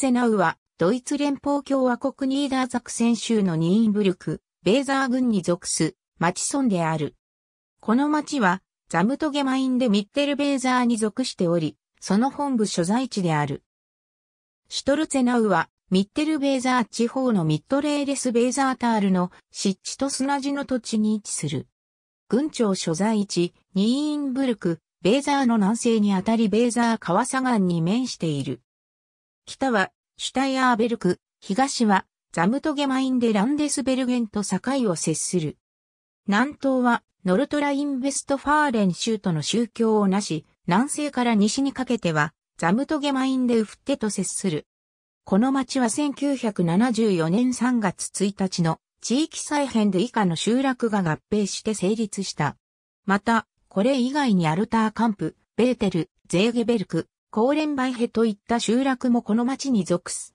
ツェナウは、ドイツ連邦共和国ニーダーザクセン州のニーンブルク、ベーザー郡に属す、町村である。この町は、ザムトゲマインでミッテルベーザーに属しており、その本部所在地である。シュトルツェナウは、ミッテルベーザー地方のミッドレーレスベーザータールの湿地と砂地の土地に位置する。郡庁所在地、ニーンブルク、ベーザーの南西にあたりベーザー川左岸に面している。北はシュタイアーベルク、東はザムトゲマインでランデスベルゲンと境を接する。南東はノルトラインベストファーレン州との宗教をなし、南西から西にかけてはザムトゲマインでウフテと接する。この町は1974年3月1日の地域再編で以下の集落が合併して成立した。また、これ以外にアルターカンプ、ベーテル、ゼーゲベルク、コーレンバイヘといった集落もこの町に属す。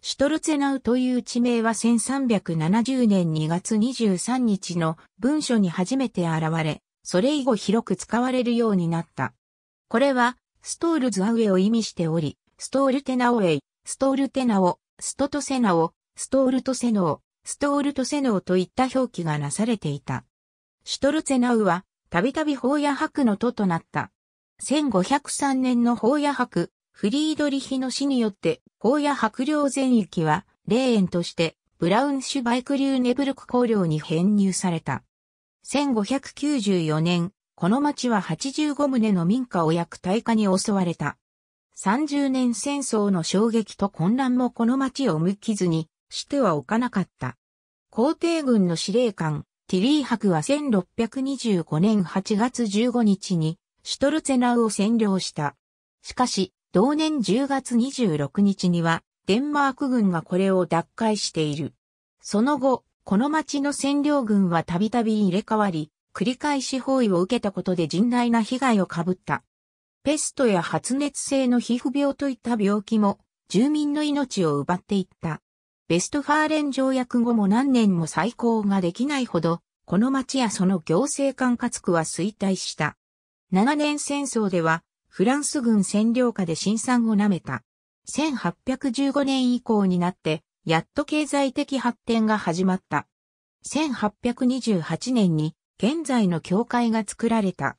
シュトルツェナウという地名は1370年2月23日の文書に初めて現れ、それ以後広く使われるようになった。これは、ストールズアウェを意味しており、ストールテナウェイ、ストールテナオ、ストトセナオ、ストールトセノー、ストールトセノーといった表記がなされていた。シュトルツェナウは、たびたび法や白の都となった。1503年の法野博、フリードリヒの死によって、法野博領全域は、霊園として、ブラウンシュバイク流ネブルク公領に編入された。1594年、この町は85棟の民家を焼く大火に襲われた。30年戦争の衝撃と混乱もこの町を向きずにしてはおかなかった。皇帝軍の司令官、ティリー博は1625年8月15日にシュトルツェナウを占領した。しかし、同年10月26日には、デンマーク軍がこれを奪回している。その後、この町の占領軍はたびたび入れ替わり、繰り返し包囲を受けたことで甚大な被害を被った。ペストや発熱性の皮膚病といった病気も、住民の命を奪っていった。ベストファーレン条約後も何年も再興ができないほど、この町やその行政管轄区は衰退した。長年戦争では、フランス軍占領下で新産をなめた。1815年以降になって、やっと経済的発展が始まった。1828年に現在の教会が作られた。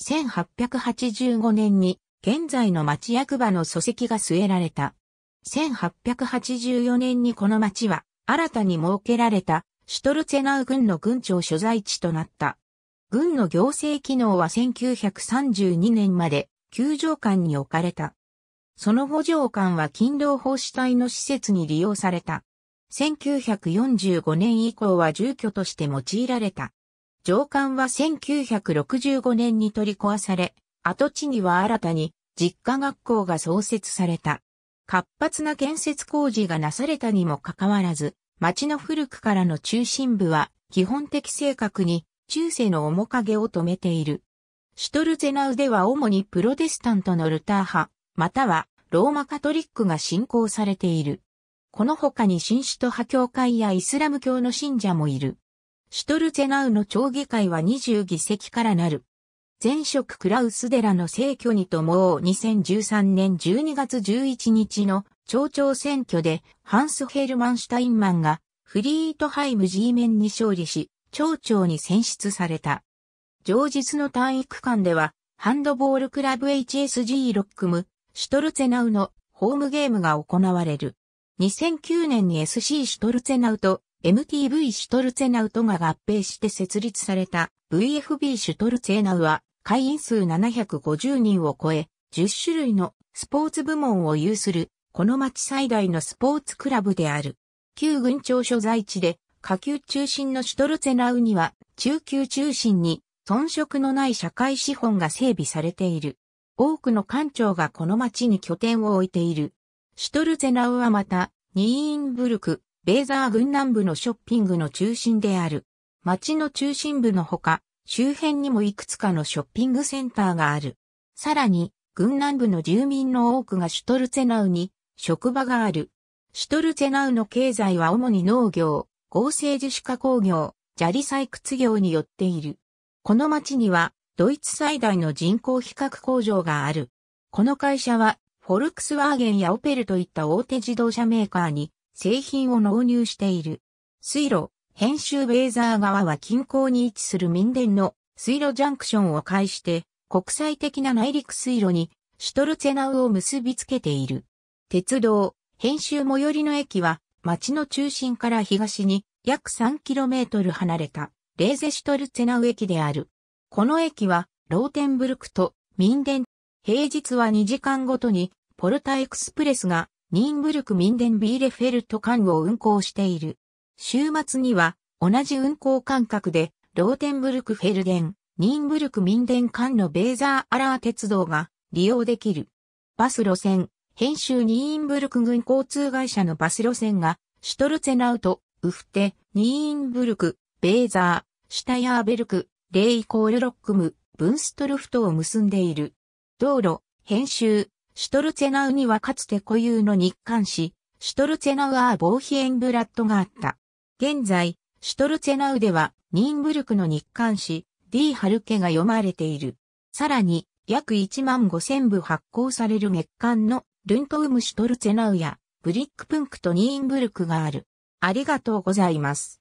1885年に現在の町役場の礎石が据えられた。1884年にこの町は新たに設けられたシュトルツェナウ軍の軍庁所在地となった。軍の行政機能は1932年まで球場間に置かれた。その後上官は勤労奉仕隊の施設に利用された。1945年以降は住居として用いられた。上官は1965年に取り壊され、跡地には新たに実家学校が創設された。活発な建設工事がなされたにもかかわらず、町の古くからの中心部は基本的性格に中世の面影を止めている。シュトルゼナウでは主にプロテスタントのルター派、またはローマカトリックが信仰されている。この他に新首都派教会やイスラム教の信者もいる。シュトルゼナウの町議会は20議席からなる。前職クラウスデラの聖挙にとも2013年12月11日の町長選挙でハンス・ヘルマンシュタインマンがフリートハイム G 面に勝利し、町長に選出された。上日の単位区間では、ハンドボールクラブ HSG ロックム、シュトルツェナウのホームゲームが行われる。2009年に SC シュトルツェナウと MTV シュトルツェナウとが合併して設立された VFB シュトルツェナウは会員数750人を超え、10種類のスポーツ部門を有する、この町最大のスポーツクラブである。旧軍庁所在地で下級中心のシュトルツェナウには、中級中心に、遜色のない社会資本が整備されている。多くの官庁がこの町に拠点を置いている。シュトルツェナウはまた、ニーンブルク、ベーザー軍南部のショッピングの中心である。町の中心部のほか、周辺にもいくつかのショッピングセンターがある。さらに、軍南部の住民の多くがシュトルツェナウに職場がある。シュトルツェナウの経済は主に農業、合成樹脂化工業、砂利採掘業によっている。この町には、ドイツ最大の人工比較工場がある。この会社は、フォルクスワーゲンやオペルといった大手自動車メーカーに製品を納入している。水路、編集ベーザー側は近郊に位置する民電の水路ジャンクションを介して国際的な内陸水路にシュトルツェナウを結びつけている。鉄道、編集最寄りの駅は町の中心から東に約 3km 離れたレーゼシュトルツェナウ駅である。この駅はローテンブルクと民ン。平日は2時間ごとにポルタエクスプレスがニンブルク民ンビーレフェルト間を運行している。週末には同じ運行間隔でローテンブルクフェルデン、ニンブルク民ン間のベーザーアラー鉄道が利用できる。バス路線、編集ニーンブルク軍交通会社のバス路線が、シュトルツェナウト、ウフテ、ニーンブルク、ベーザー、シュタヤーベルク、レイコールロックム、ブンストルフトを結んでいる。道路、編集、シュトルツェナウにはかつて固有の日刊誌、シュトルツェナウアー・ボーヒエンブラッドがあった。現在、シュトルツェナウでは、ニーンブルクの日刊誌、D ハルケが読まれている。さらに、約1万5000部発行される月間のルントウムシュトルツェナウやブリックプンクとニーンブルクがある。ありがとうございます。